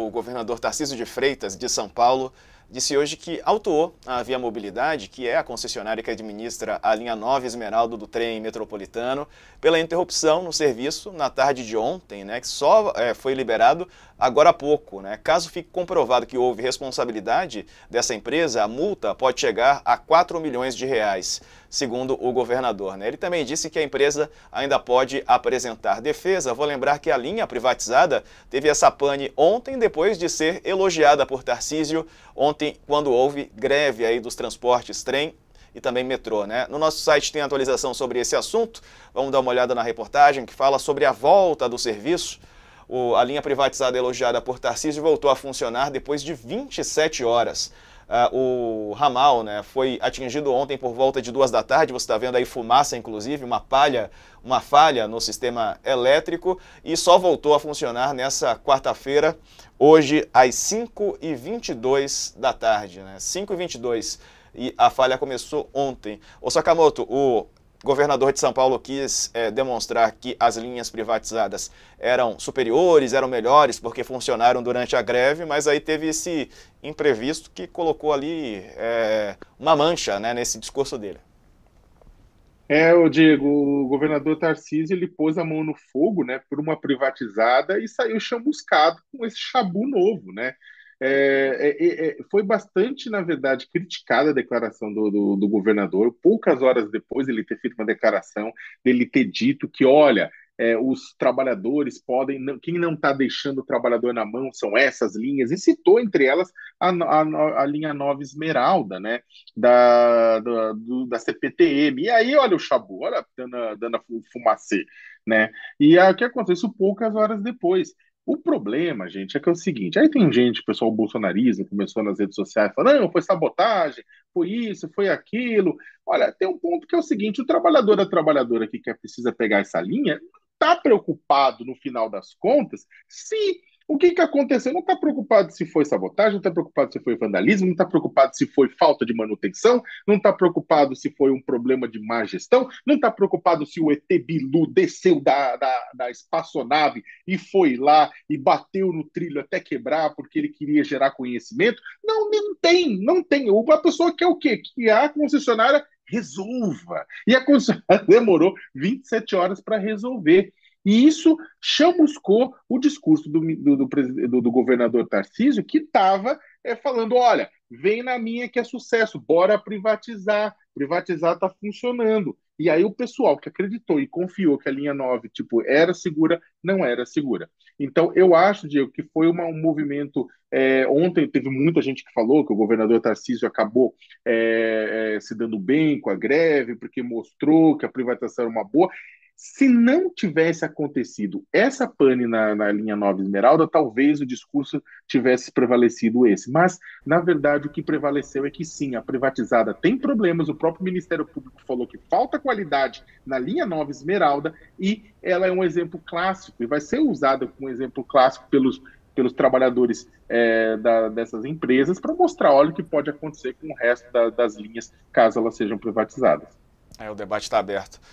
O governador Tarcísio de Freitas, de São Paulo, disse hoje que autuou a Via Mobilidade, que é a concessionária que administra a linha 9 Esmeralda do trem metropolitano, pela interrupção no serviço na tarde de ontem, né, que só é, foi liberado agora há pouco. Né? Caso fique comprovado que houve responsabilidade dessa empresa, a multa pode chegar a 4 milhões de reais, segundo o governador. Né? Ele também disse que a empresa ainda pode apresentar defesa. Vou lembrar que a linha privatizada teve essa pane ontem, depois de ser elogiada por Tarcísio ontem ontem, quando houve greve aí dos transportes trem e também metrô, né? No nosso site tem atualização sobre esse assunto. Vamos dar uma olhada na reportagem que fala sobre a volta do serviço. O, a linha privatizada elogiada por Tarcísio voltou a funcionar depois de 27 horas. Uh, o ramal né, foi atingido ontem por volta de duas da tarde. Você está vendo aí fumaça, inclusive, uma palha, uma falha no sistema elétrico e só voltou a funcionar nessa quarta-feira, hoje, às 5h22 da tarde. Né, 5h22 e a falha começou ontem. Ô Sakamoto, o governador de São Paulo quis é, demonstrar que as linhas privatizadas eram superiores, eram melhores, porque funcionaram durante a greve, mas aí teve esse imprevisto que colocou ali é, uma mancha né, nesse discurso dele. É, o Diego, o governador Tarcísio ele pôs a mão no fogo, né, por uma privatizada e saiu chamuscado com esse chabu novo, né? É, é, é, é, foi bastante, na verdade, criticada a declaração do, do, do, governador. Poucas horas depois ele ter feito uma declaração, dele ter dito que, olha, é, os trabalhadores podem, não, quem não está deixando o trabalhador na mão são essas linhas, e citou entre elas a, a, a linha Nova Esmeralda, né, da, da, do, da CPTM. E aí, olha o Chabu, olha dando, dando a fumacê, né? E o que aconteceu? poucas horas depois. O problema, gente, é que é o seguinte: aí tem gente, pessoal bolsonarista, começou nas redes sociais falando, não, foi sabotagem, foi isso, foi aquilo. Olha, tem um ponto que é o seguinte: o trabalhador a trabalhadora que quer, precisa pegar essa linha, está preocupado, no final das contas, se o que, que aconteceu? Não está preocupado se foi sabotagem, não está preocupado se foi vandalismo, não está preocupado se foi falta de manutenção, não está preocupado se foi um problema de má gestão, não está preocupado se o ET Bilu desceu da, da, da espaçonave e foi lá e bateu no trilho até quebrar porque ele queria gerar conhecimento. Não, não tem, não tem. A pessoa quer o quê? Que a concessionária resolva. E a concessionária demorou 27 horas para resolver. E isso chamuscou o discurso do, do, do, do governador Tarcísio, que estava é, falando: olha, vem na minha que é sucesso, bora privatizar, privatizar está funcionando. E aí o pessoal que acreditou e confiou que a linha 9 tipo, era segura, não era segura. Então eu acho, Diego, que foi uma, um movimento. É, ontem teve muita gente que falou que o governador Tarcísio acabou é, é, se dando bem com a greve, porque mostrou que a privatização era uma boa. Se não tivesse acontecido essa pane na, na, linha Nova Esmeralda, talvez o discurso tivesse prevalecido esse. Mas, na verdade, o que prevaleceu é que sim, a privatizada tem problemas. O próprio Ministério Público falou que falta qualidade na linha Nova Esmeralda e ela é um exemplo clássico e vai ser usada como exemplo clássico pelos, pelos trabalhadores é, da, dessas empresas para mostrar, olha, o que pode acontecer com o resto da, das linhas caso elas sejam privatizadas. É, o debate está aberto.